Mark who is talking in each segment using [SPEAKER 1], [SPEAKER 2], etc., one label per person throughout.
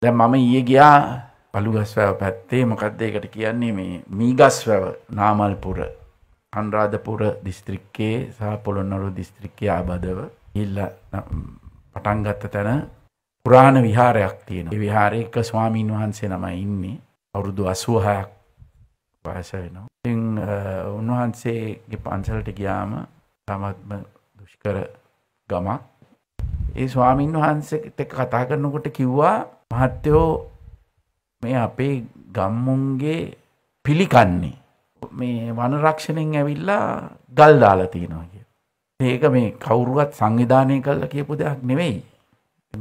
[SPEAKER 1] දැ මම ඊය ගියා පළුගස්වැව පැත්තේ මොකක්දේකට කියන්නේ මේ මීගස්වැව නාමල්පුර අන්රාධපුර දිස්ත්‍රික්කේ සහ පොළොන්නරු දිස්ත්‍රික්කේ ආබදව ඉල්ල පටන්ගත්ත තැන පුරාණ විහාරයක් තියෙන විහාරය එක ස්වාමීන් වහන්සේ නමයි ඉන්නේ අවුරුදු අසුහයක් වයස වෙනවා ඉතිං උන්වහන්සේගේ පන්සලට ගියාම තමත්ම දුෂ්කර ගමක් ඒ ස්වාමීන් වහන්සේ කතා කරනකොට කිව්වා මහත්තයෝ මේ අපේ ගම්මුන්ගේ පිළිකන්නේ මේ වනරක්ෂණයෙන් ඇවිල්ලා ගල් දාලා තියෙනවා කිය. ඒක මේ කවුරුවත් සංවිධානය කල්ල කියපු දෙයක් නෙවෙයි.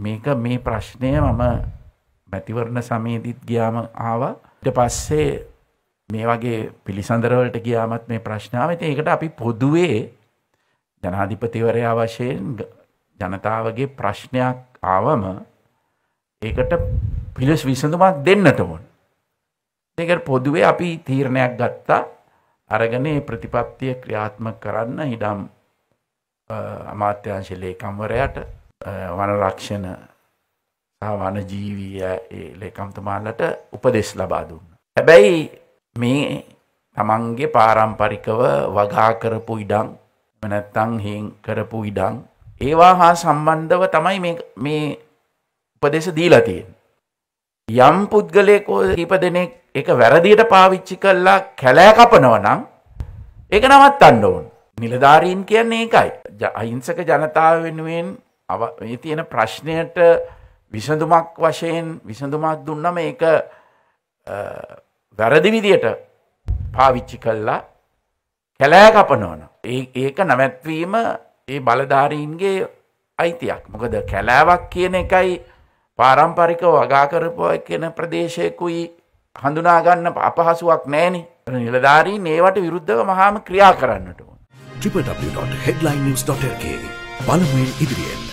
[SPEAKER 1] මේක මේ ප්‍රශ්නය මම මැතිවරණ සමේදිත් ගියාම ආව ට පස්සේ මේ වගේ පිළිසඳරවලට ගියාමත් මේ ප්‍රශ්නාවත ඒකට අපි පොදුවේ ජනාධිපතිවරයා වශයෙන් ජනතාවගේ ප්‍රශ්නයක් ආවම ඒකට පිළිස් විසඳුමක් දෙන්නට ඕන්. දෙකට පොදුවේ අපි තීරණයක් ගත්තා අරගනේ ප්‍රතිපත්තිය ක්‍රියාත්ම කරන්න හිඩම් අමාත්‍යංශ ලේකම්වරයට වනරක්ෂණ වන ජීවී ලේකම්තුමාලට උපදෙස් ලබා දුන්න. හැබැයි මේ තමන්ගේ පාරම්පරිකව වගා කරපු ඉඩං මනැත්තං හිං කරපු ඉඩං ඒවා හා සම්බන්ධව තමයි මේ උපදේශ දීලා තියෙන. යම් පුද්ගලයෙක් කීප දෙනෙක් එක වැරදියට පාවිච්චි කල්ලා කැලෑ කපනව නම් ඒක නවත්තන්න ඕන්. නිලධාරීන් කියන්නේ ඒකයි. අහිංසක ජනතාව වෙනුවෙන් මේ තියෙන ප්‍රශ්නයට විසඳුමක් වශයෙන් විසඳුමක් දුන්නම ඒක වැරදි විදියට පාවිච්චි කල්ලා කැලෑ කපනවන. ඒක නැවැත්වීම ඒ බලධාරීන්ගේ අයිතියක් මොකද කැලෑවක් කියන එකයි පාරම්පරික වගා කරපු කෙන ප්‍රදේශයකුයි හඳුනාගන්න අපහසුවක් නෑනේ නිලධාරී නේවට විරුද්ධව මහාම ක්‍රියා කරන්නට. ්‍රිප.හෙඩ්ලයින්.ක පළමුුවෙන් ඉදිරියෙන්.